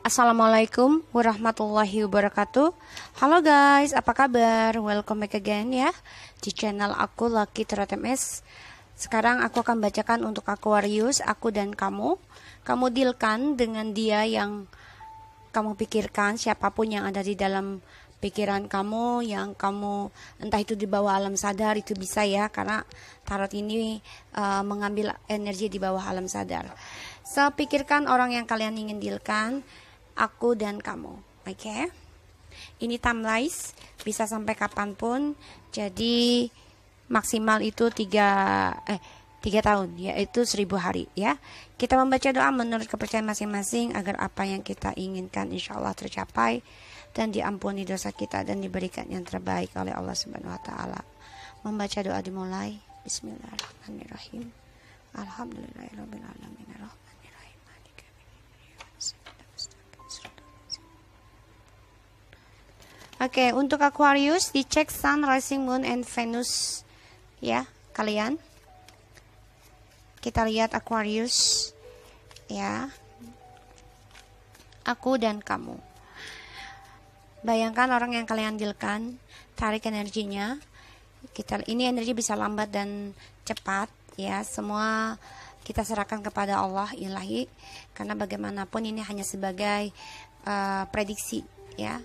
Assalamualaikum warahmatullahi wabarakatuh Halo guys, apa kabar? Welcome back again ya Di channel aku Lucky Tarot MS Sekarang aku akan bacakan untuk Aquarius, aku dan kamu Kamu dealkan dengan dia yang kamu pikirkan Siapapun yang ada di dalam pikiran kamu Yang kamu entah itu di bawah alam sadar itu bisa ya Karena tarot ini uh, mengambil energi di bawah alam sadar So, pikirkan orang yang kalian ingin dealkan aku dan kamu. Oke. Okay? Ini timelines bisa sampai kapanpun. Jadi maksimal itu tiga eh tiga tahun yaitu seribu hari ya kita membaca doa menurut kepercayaan masing-masing agar apa yang kita inginkan insya Allah tercapai dan diampuni dosa kita dan diberikan yang terbaik oleh Allah Subhanahu Wa Taala membaca doa dimulai Bismillahirrahmanirrahim Alhamdulillahirobbilalamin Oke, okay, untuk Aquarius dicek Sun, Rising Moon, and Venus ya kalian. Kita lihat Aquarius ya. Aku dan kamu. Bayangkan orang yang kalian dealkan, tarik energinya. Kita ini energi bisa lambat dan cepat ya. Semua kita serahkan kepada Allah Ilahi karena bagaimanapun ini hanya sebagai uh, prediksi ya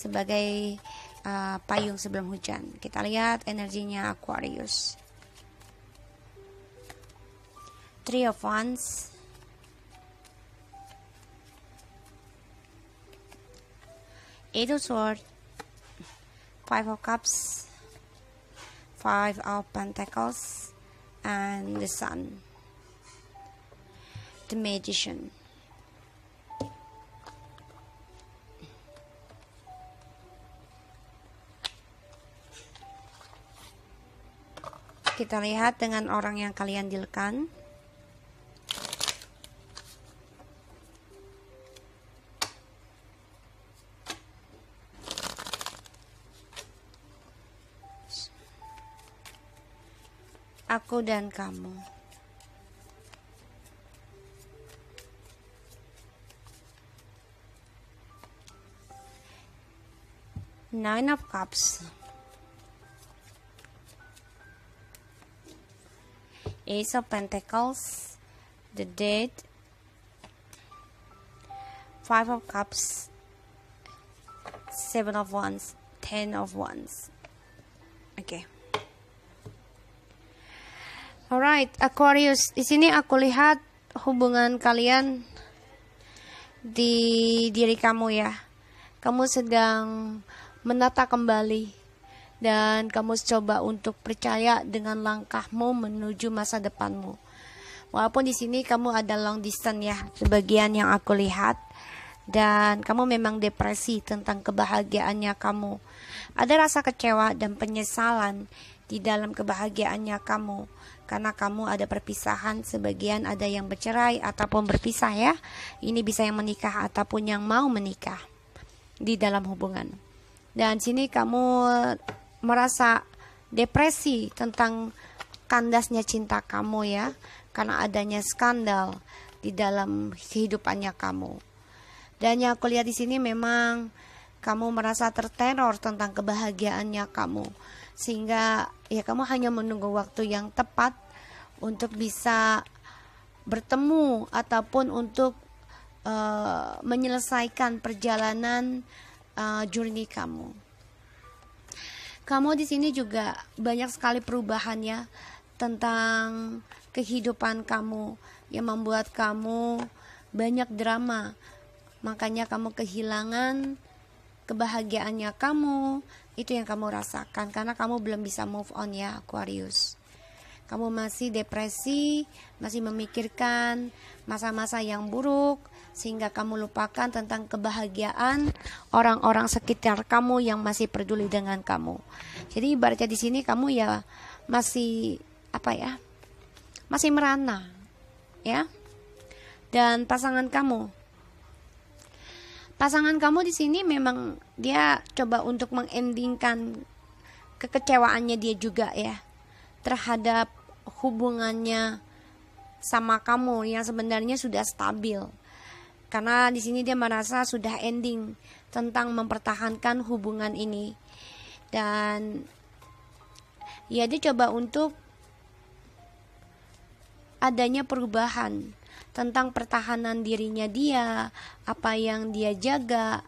sebagai uh, payung sebelum hujan. Kita lihat energinya Aquarius. Three of Wands. Eight of Swords. Five of Cups. Five of Pentacles. And the Sun. The Magician. Kita lihat dengan orang yang kalian dealkan. Aku dan kamu. Nine of Cups. Ace of Pentacles, the Dead, Five of Cups, Seven of Wands, Ten of Wands. Okay. Alright, Aquarius. Di sini aku lihat hubungan kalian di diri kamu ya. Kamu sedang menata kembali dan kamu coba untuk percaya dengan langkahmu menuju masa depanmu. Walaupun di sini kamu ada long distance ya, sebagian yang aku lihat dan kamu memang depresi tentang kebahagiaannya kamu. Ada rasa kecewa dan penyesalan di dalam kebahagiaannya kamu karena kamu ada perpisahan, sebagian ada yang bercerai ataupun berpisah ya. Ini bisa yang menikah ataupun yang mau menikah di dalam hubungan. Dan sini kamu merasa depresi tentang kandasnya cinta kamu ya karena adanya skandal di dalam kehidupannya kamu. Dan yang aku lihat di sini memang kamu merasa terteror tentang kebahagiaannya kamu. Sehingga ya kamu hanya menunggu waktu yang tepat untuk bisa bertemu ataupun untuk uh, menyelesaikan perjalanan uh, journey kamu kamu di sini juga banyak sekali perubahannya tentang kehidupan kamu yang membuat kamu banyak drama. Makanya kamu kehilangan kebahagiaannya kamu. Itu yang kamu rasakan karena kamu belum bisa move on ya Aquarius kamu masih depresi, masih memikirkan masa-masa yang buruk, sehingga kamu lupakan tentang kebahagiaan orang-orang sekitar kamu yang masih peduli dengan kamu. Jadi ibaratnya di sini kamu ya masih apa ya? Masih merana, ya. Dan pasangan kamu pasangan kamu di sini memang dia coba untuk mengendingkan kekecewaannya dia juga ya terhadap hubungannya sama kamu yang sebenarnya sudah stabil. Karena di sini dia merasa sudah ending tentang mempertahankan hubungan ini. Dan ya dia coba untuk adanya perubahan tentang pertahanan dirinya dia, apa yang dia jaga,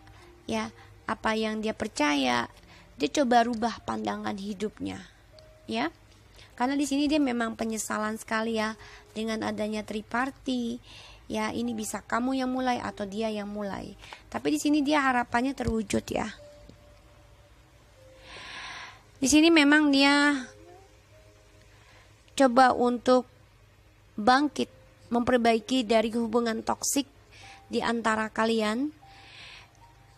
ya, apa yang dia percaya. Dia coba rubah pandangan hidupnya, ya. Karena di sini dia memang penyesalan sekali ya dengan adanya triparti. Ya, ini bisa kamu yang mulai atau dia yang mulai. Tapi di sini dia harapannya terwujud ya. Di sini memang dia coba untuk bangkit, memperbaiki dari hubungan toksik di antara kalian.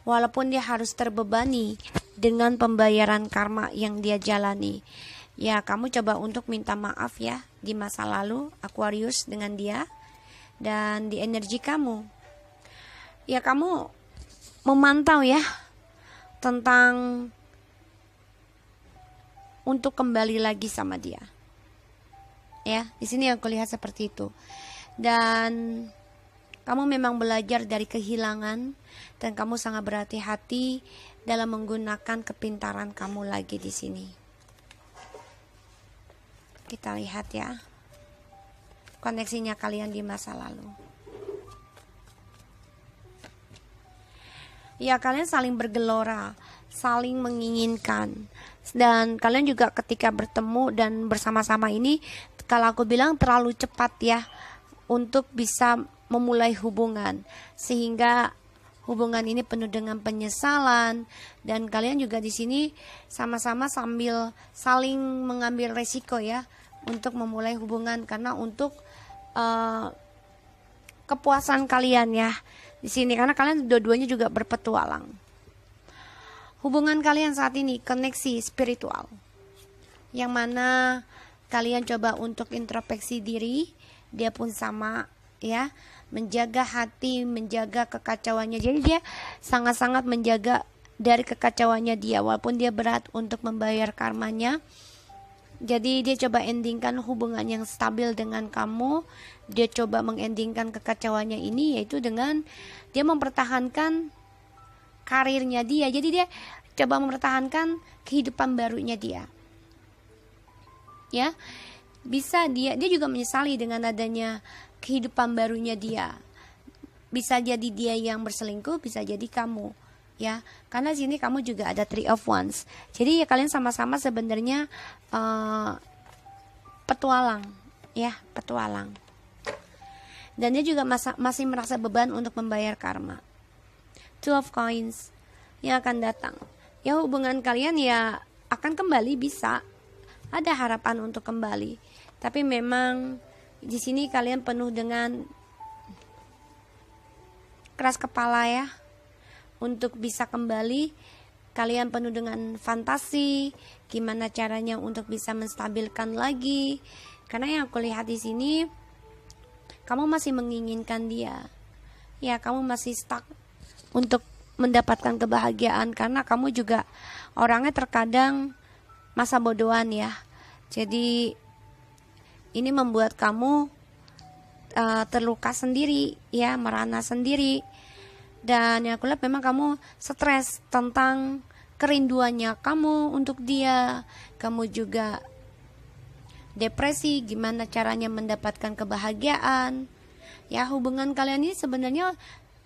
Walaupun dia harus terbebani dengan pembayaran karma yang dia jalani. Ya, kamu coba untuk minta maaf ya di masa lalu Aquarius dengan dia dan di energi kamu. Ya, kamu memantau ya tentang untuk kembali lagi sama dia. Ya, di sini yang kulihat seperti itu. Dan kamu memang belajar dari kehilangan dan kamu sangat berhati-hati dalam menggunakan kepintaran kamu lagi di sini. Kita lihat ya. Koneksinya kalian di masa lalu. Ya, kalian saling bergelora, saling menginginkan. Dan kalian juga ketika bertemu dan bersama-sama ini kalau aku bilang terlalu cepat ya untuk bisa memulai hubungan sehingga hubungan ini penuh dengan penyesalan dan kalian juga di sini sama-sama sambil saling mengambil resiko ya untuk memulai hubungan karena untuk uh, kepuasan kalian ya di sini karena kalian dua-duanya juga berpetualang. Hubungan kalian saat ini koneksi spiritual. Yang mana kalian coba untuk introspeksi diri, dia pun sama ya menjaga hati, menjaga kekacauannya. Jadi dia sangat-sangat menjaga dari kekacauannya dia walaupun dia berat untuk membayar karmanya. Jadi dia coba endingkan hubungan yang stabil dengan kamu. Dia coba mengendingkan kekacauannya ini yaitu dengan dia mempertahankan karirnya dia. Jadi dia coba mempertahankan kehidupan barunya dia. Ya. Bisa dia dia juga menyesali dengan adanya kehidupan barunya dia bisa jadi dia yang berselingkuh bisa jadi kamu ya karena sini kamu juga ada three of ones jadi ya kalian sama-sama sebenarnya uh, petualang ya petualang dan dia juga masa, masih merasa beban untuk membayar karma two of coins yang akan datang ya hubungan kalian ya akan kembali bisa ada harapan untuk kembali tapi memang di sini kalian penuh dengan keras kepala ya untuk bisa kembali kalian penuh dengan fantasi gimana caranya untuk bisa menstabilkan lagi karena yang aku lihat di sini kamu masih menginginkan dia ya kamu masih stuck untuk mendapatkan kebahagiaan karena kamu juga orangnya terkadang masa bodohan ya jadi ini membuat kamu uh, terluka sendiri ya merana sendiri dan yang aku lihat memang kamu stres tentang kerinduannya kamu untuk dia kamu juga depresi gimana caranya mendapatkan kebahagiaan ya hubungan kalian ini sebenarnya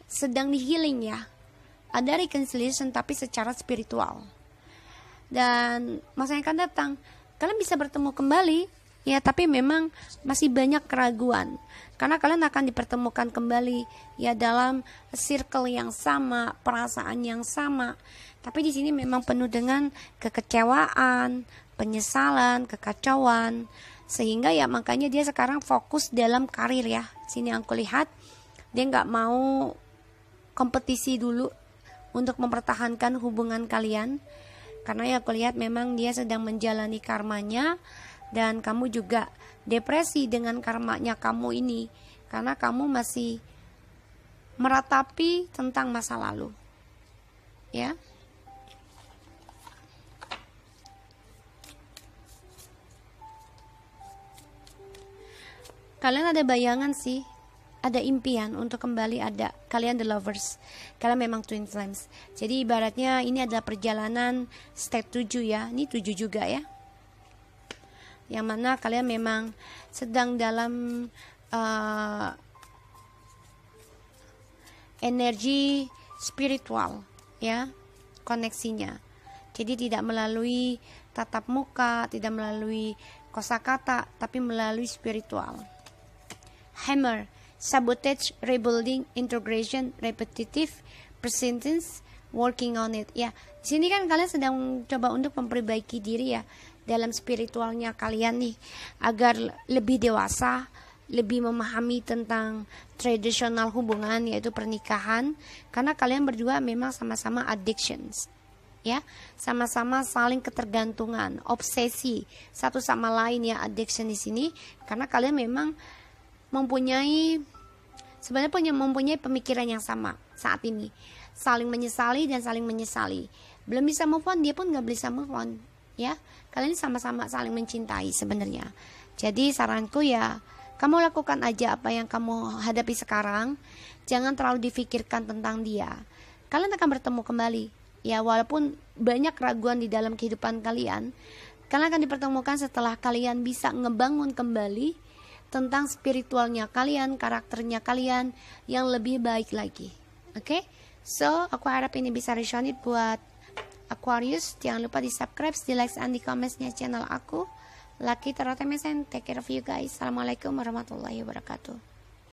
sedang di healing ya ada reconciliation tapi secara spiritual dan masa yang akan datang kalian bisa bertemu kembali Ya, tapi memang masih banyak keraguan. Karena kalian akan dipertemukan kembali ya dalam circle yang sama, perasaan yang sama. Tapi di sini memang penuh dengan kekecewaan, penyesalan, kekacauan. Sehingga ya makanya dia sekarang fokus dalam karir ya. Sini aku lihat dia nggak mau kompetisi dulu untuk mempertahankan hubungan kalian karena ya aku lihat memang dia sedang menjalani karmanya dan kamu juga depresi dengan karmanya kamu ini karena kamu masih meratapi tentang masa lalu. Ya. Kalian ada bayangan sih, ada impian untuk kembali ada. Kalian the lovers, kalian memang twin flames. Jadi ibaratnya ini adalah perjalanan step 7 ya, ini 7 juga ya yang mana kalian memang sedang dalam uh, energi spiritual ya koneksinya jadi tidak melalui tatap muka tidak melalui kosakata tapi melalui spiritual hammer sabotage rebuilding integration repetitive persistence working on it ya di sini kan kalian sedang coba untuk memperbaiki diri ya dalam spiritualnya kalian nih agar lebih dewasa lebih memahami tentang tradisional hubungan yaitu pernikahan karena kalian berdua memang sama-sama addictions ya sama-sama saling ketergantungan obsesi satu sama lain ya addiction di sini karena kalian memang mempunyai sebenarnya punya mempunyai pemikiran yang sama saat ini saling menyesali dan saling menyesali belum bisa move on dia pun nggak bisa move on ya kalian sama-sama saling mencintai sebenarnya jadi saranku ya kamu lakukan aja apa yang kamu hadapi sekarang jangan terlalu difikirkan tentang dia kalian akan bertemu kembali ya walaupun banyak keraguan di dalam kehidupan kalian kalian akan dipertemukan setelah kalian bisa ngebangun kembali tentang spiritualnya kalian, karakternya kalian yang lebih baik lagi. Oke? Okay? So, aku harap ini bisa resonit buat Aquarius. Jangan lupa di subscribe, di like dan di commentsnya channel aku. Lucky Tarot MSN. Take care of you guys. Assalamualaikum warahmatullahi wabarakatuh.